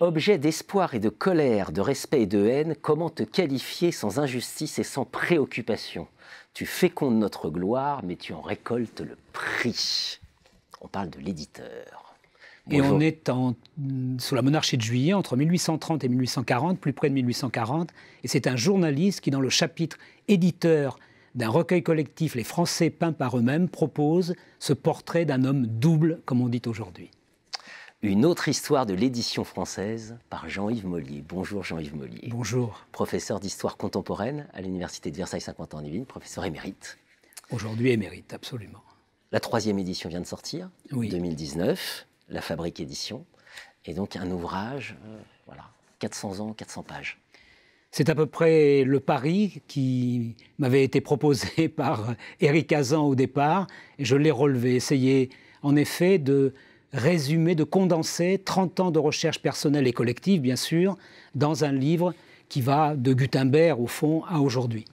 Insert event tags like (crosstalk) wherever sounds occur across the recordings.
Objet d'espoir et de colère, de respect et de haine, comment te qualifier sans injustice et sans préoccupation Tu fécondes notre gloire, mais tu en récoltes le prix. On parle de l'éditeur. Et on est sous la monarchie de Juillet, entre 1830 et 1840, plus près de 1840. Et c'est un journaliste qui, dans le chapitre éditeur d'un recueil collectif Les Français peints par eux-mêmes, propose ce portrait d'un homme double, comme on dit aujourd'hui. Une autre histoire de l'édition française par Jean-Yves Mollier. Bonjour Jean-Yves Mollier. Bonjour. Professeur d'histoire contemporaine à l'Université de Versailles saint quentin en Yvelines, professeur émérite. Aujourd'hui émérite, absolument. La troisième édition vient de sortir, oui. 2019 la Fabrique Édition. Et donc un ouvrage, euh, voilà, 400 ans, 400 pages. C'est à peu près le pari qui m'avait été proposé (laughs) par Eric Azan au départ. Et je l'ai relevé, essayé en effet de résumer, de condenser 30 ans de recherche personnelle et collective, bien sûr, dans un livre qui va de Gutenberg, au fond, à aujourd'hui.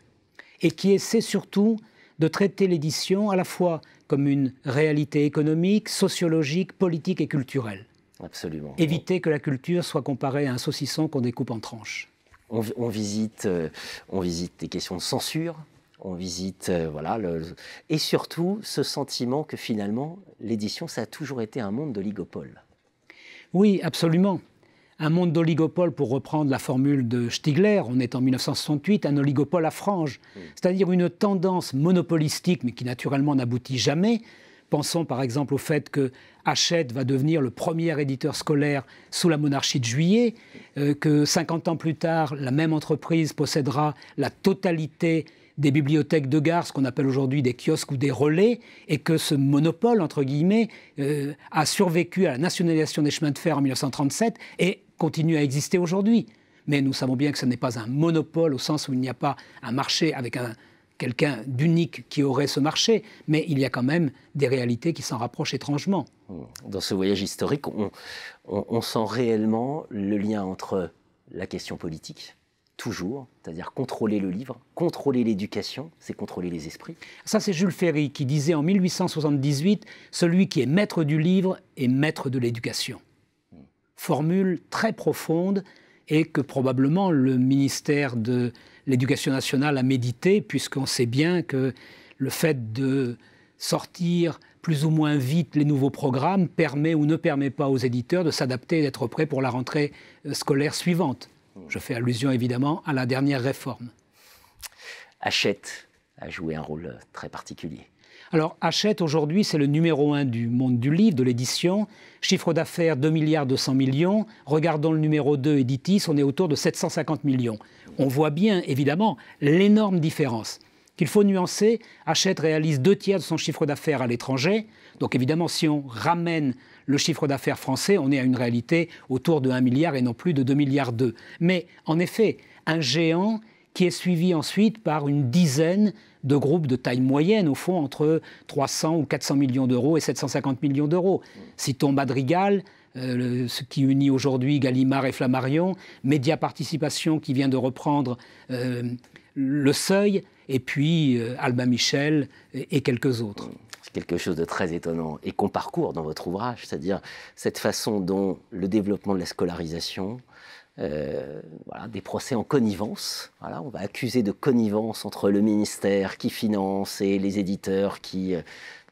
Et qui essaie surtout de traiter l'édition à la fois comme une réalité économique, sociologique, politique et culturelle. Absolument. Éviter que la culture soit comparée à un saucisson qu'on découpe en tranches. On, visite, euh, on visite des questions de censure, on visite, euh, voilà, et surtout ce sentiment que finalement l'édition, ça a toujours été un monde de ligopole. Oui, absolument un monde d'oligopole, pour reprendre la formule de Stigler, on est en 1968, un oligopole à franges, mm. c'est-à-dire une tendance monopolistique, mais qui naturellement n'aboutit jamais. Pensons par exemple au fait que Hachette va devenir le premier éditeur scolaire sous la monarchie de Juillet, euh, que 50 ans plus tard, la même entreprise possédera la totalité des bibliothèques de gare, ce qu'on appelle aujourd'hui des kiosques ou des relais, et que ce monopole, entre guillemets, euh, a survécu à la nationalisation des chemins de fer en 1937 et continue à exister aujourd'hui. Mais nous savons bien que ce n'est pas un monopole au sens où il n'y a pas un marché avec quelqu'un d'unique qui aurait ce marché, mais il y a quand même des réalités qui s'en rapprochent étrangement. Mmh. Dans ce voyage historique, on, on, sent réellement le lien entre la question politique, toujours, c'est-à-dire contrôler le livre, contrôler l'éducation, c'est contrôler les esprits. Ça, c'est Jules Ferry qui disait en 1878, Celui qui est maître du livre est maître de l'éducation formule très profonde et que probablement le ministère de l'Éducation nationale a médité, puisqu'on sait bien que le fait de sortir plus ou moins vite les nouveaux programmes permet ou ne permet pas aux éditeurs de s'adapter et d'être prêts pour la rentrée euh, scolaire suivante. Je fais allusion évidemment à la dernière réforme. Hachette a joué un rôle euh, très particulier. Alors Hachette, aujourd'hui, c'est le numéro un du monde du livre, de l'édition. Chiffre d'affaires 2 milliards 200 millions. Regardons le numéro 2, Editis, on est autour de 750 millions. On voit bien, évidemment, l'énorme différence qu'il faut nuancer. Hachette réalise deux tiers de son chiffre d'affaires à l'étranger. Donc évidemment, si on ramène le chiffre d'affaires français, on est à une réalité autour de 1 milliard et non plus de 2 milliards 2. Mais en effet, un géant qui est suivi ensuite par une dizaine de groupes de taille moyenne, au fond entre 300 ou 400 millions d'euros et 750 millions d'euros. Citons Madrigal, euh, ce qui unit aujourd'hui Gallimard et Flammarion, Média Participation qui vient de reprendre euh, Le Seuil, et puis euh, Alba Michel et quelques autres. C'est quelque chose de très étonnant et qu'on parcourt dans votre ouvrage, c'est-à-dire cette façon dont le développement de la scolarisation, euh, voilà, des procès en connivence. Voilà, on va accuser de connivence entre le ministère qui finance et les éditeurs qui euh,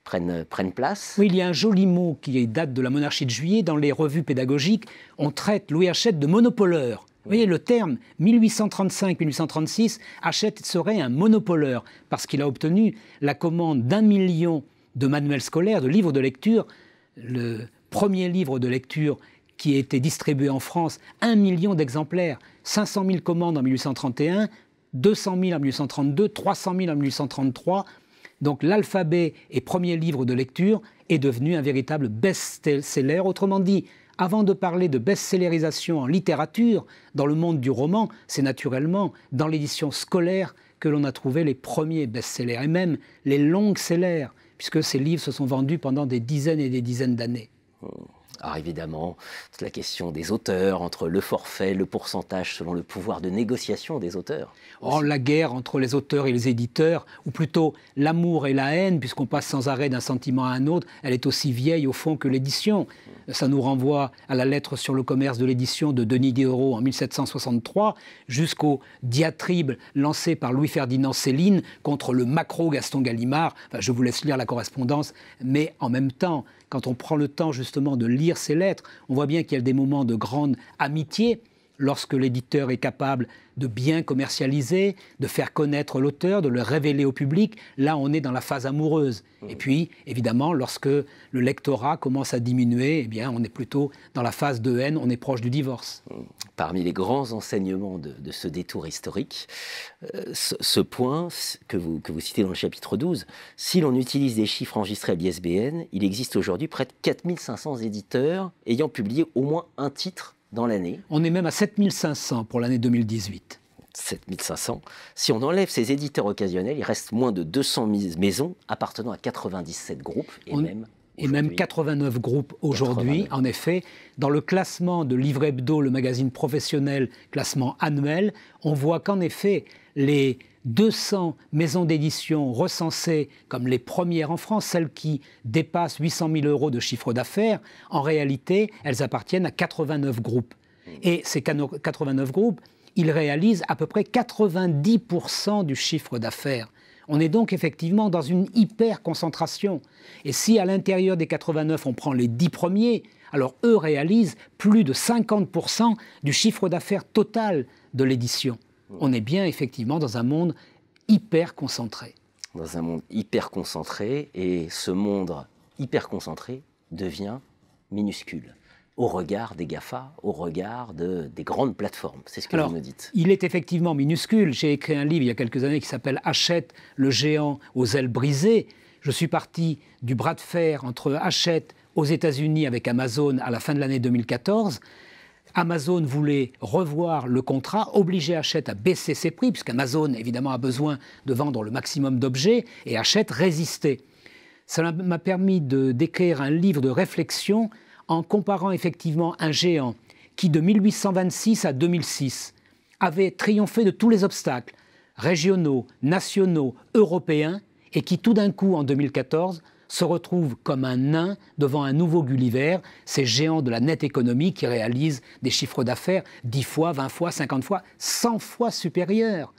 prennent, euh, prennent place. Oui, il y a un joli mot qui date de la monarchie de juillet. Dans les revues pédagogiques, on traite Louis Hachette de monopoleur. Vous voyez, le terme 1835-1836, Hachette serait un monopoleur parce qu'il a obtenu la commande d'un million de manuels scolaires, de livres de lecture. Le premier livre de lecture qui a été distribué en France, un million d'exemplaires, 500 000 commandes en 1831, 200 000 en 1832, 300 000 en 1833. Donc l'alphabet et premier livre de lecture est devenu un véritable best-seller. Autrement dit, avant de parler de best-sellerisation en littérature, dans le monde du roman, c'est naturellement dans l'édition scolaire que l'on a trouvé les premiers best-sellers et même les longs sellers, puisque ces livres se sont vendus pendant des dizaines et des dizaines d'années. Oh. Alors évidemment, toute la question des auteurs, entre le forfait, le pourcentage selon le pouvoir de négociation des auteurs. Oh, la guerre entre les auteurs et les éditeurs, ou plutôt l'amour et la haine, puisqu'on passe sans arrêt d'un sentiment à un autre, elle est aussi vieille au fond que l'édition. Ça nous renvoie à la lettre sur le commerce de l'édition de Denis Diderot en 1763, jusqu'au diatribe lancé par Louis-Ferdinand Céline contre le macro Gaston Gallimard. Enfin, je vous laisse lire la correspondance, mais en même temps, quand on prend le temps justement de lire ses lettres, on voit bien qu'il y a des moments de grande amitié lorsque l'éditeur est capable de bien commercialiser, de faire connaître l'auteur, de le révéler au public, là on est dans la phase amoureuse. Et mmh. puis, évidemment, lorsque le lectorat commence à diminuer, eh bien, on est plutôt dans la phase de haine, on est proche du divorce. Mmh. Parmi les grands enseignements de, ce détour historique, euh, ce, point que vous, que vous citez dans le chapitre 12, si l'on utilise des chiffres enregistrés à l'ISBN, il existe aujourd'hui près de 4500 éditeurs ayant publié au moins un titre dans l'année. On est même à 7500 pour l'année 2018. 7500. Si on enlève ces éditeurs occasionnels, il reste moins de 200 maisons appartenant à 97 groupes et même et même 89 groupes aujourd'hui. En effet, dans le classement de Livre Hebdo, le magazine professionnel, classement annuel, on voit qu'en effet, les 200 maisons d'édition recensées comme les premières en France, celles qui dépassent 800 000 euros de chiffre d'affaires, en réalité, elles appartiennent à 89 groupes. Et ces 89 groupes, ils réalisent à peu près 90% du chiffre d'affaires. On est donc effectivement dans une hyper concentration. Et si à l'intérieur des 89, on prend les 10 premiers, alors eux réalisent plus de 50% du chiffre d'affaires total de l'édition. On est bien effectivement dans un monde hyper concentré. Dans un monde hyper concentré, et ce monde hyper concentré devient minuscule au regard des GAFA, au regard des grandes plateformes. C'est ce que vous nous dites. Il est effectivement minuscule. J'ai écrit un livre il y a quelques années qui s'appelle Hachette, le géant aux ailes brisées. Je suis parti du bras de fer entre Hachette aux États-Unis avec Amazon à la fin de l'année 2014 Amazon voulait revoir le contrat, obliger Hachette à baisser ses prix, puisqu'Amazon, évidemment, a besoin de vendre le maximum d'objets, et Hachette résistait. Cela m'a permis d'écrire un livre de réflexion en comparant effectivement un géant qui, de 1826 à 2006, avait triomphé de tous les obstacles, régionaux, nationaux, européens, et qui, tout d'un coup, en 2014, se retrouve comme un nain devant un nouveau Gulliver, ces géants de la net économie qui réalisent des chiffres d'affaires 10 fois, 20 fois, 50 fois, 100 fois supérieurs.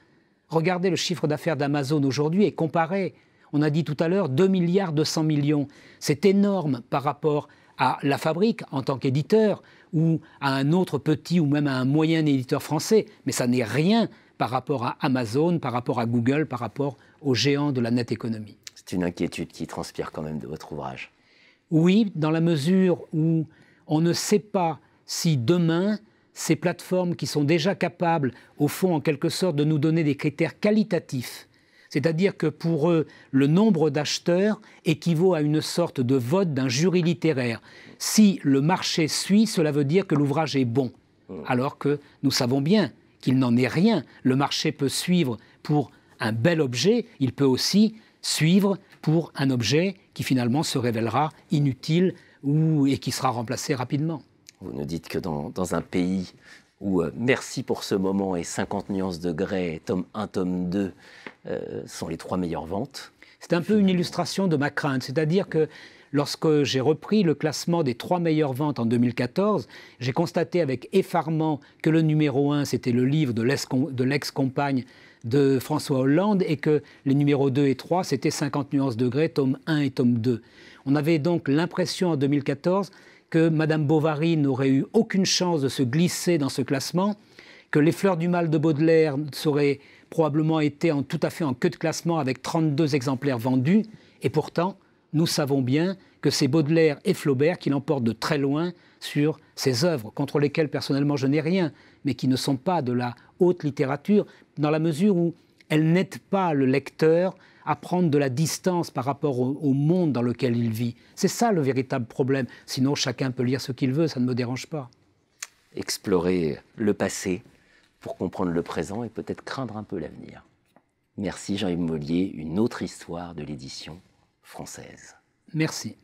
Regardez le chiffre d'affaires d'Amazon aujourd'hui et comparez. On a dit tout à l'heure 2 milliards 200 millions. C'est énorme par rapport à La Fabrique en tant qu'éditeur ou à un autre petit ou même à un moyen éditeur français. Mais ça n'est rien par rapport à Amazon, par rapport à Google, par rapport aux géants de la net économie. C'est une inquiétude qui transpire quand même de votre ouvrage. Oui, dans la mesure où on ne sait pas si demain, ces plateformes qui sont déjà capables, au fond, en quelque sorte, de nous donner des critères qualitatifs, c'est-à-dire que pour eux, le nombre d'acheteurs équivaut à une sorte de vote d'un jury littéraire. Si le marché suit, cela veut dire que l'ouvrage est bon, hmm. alors que nous savons bien qu'il n'en est rien. Le marché peut suivre pour un bel objet, il peut aussi suivre pour un objet qui finalement se révélera inutile ou, et qui sera remplacé rapidement. Vous nous dites que dans, un pays où euh, Merci pour ce moment et 50 nuances de grès, tome 1, tome 2, euh, sont les trois meilleures ventes. C'est un peu une illustration de ma crainte, c'est-à-dire que lorsque j'ai repris le classement des trois meilleures ventes en 2014, j'ai constaté avec effarement que le numéro 1, c'était le livre de l'ex-compagne de François Hollande et que les numéros 2 et 3, c'était 50 nuances degrés, tome 1 et tome 2. On avait donc l'impression en 2014 que Madame Bovary n'aurait eu aucune chance de se glisser dans ce classement, que Les Fleurs du Mal de Baudelaire serait probablement été en, tout à fait en queue de classement avec 32 exemplaires vendus, et pourtant, nous savons bien que c'est Baudelaire et Flaubert qui l'emportent de très loin sur ces œuvres, contre lesquelles personnellement je n'ai rien, mais qui ne sont pas de la haute littérature, dans la mesure où elles n'aident pas le lecteur à prendre de la distance par rapport au, monde dans lequel il vit. C'est ça le véritable problème. Sinon, chacun peut lire ce qu'il veut, ça ne me dérange pas. Explorer le passé pour comprendre le présent et peut-être craindre un peu l'avenir. Merci Jean-Yves Mollier, une autre histoire de l'édition française. Merci.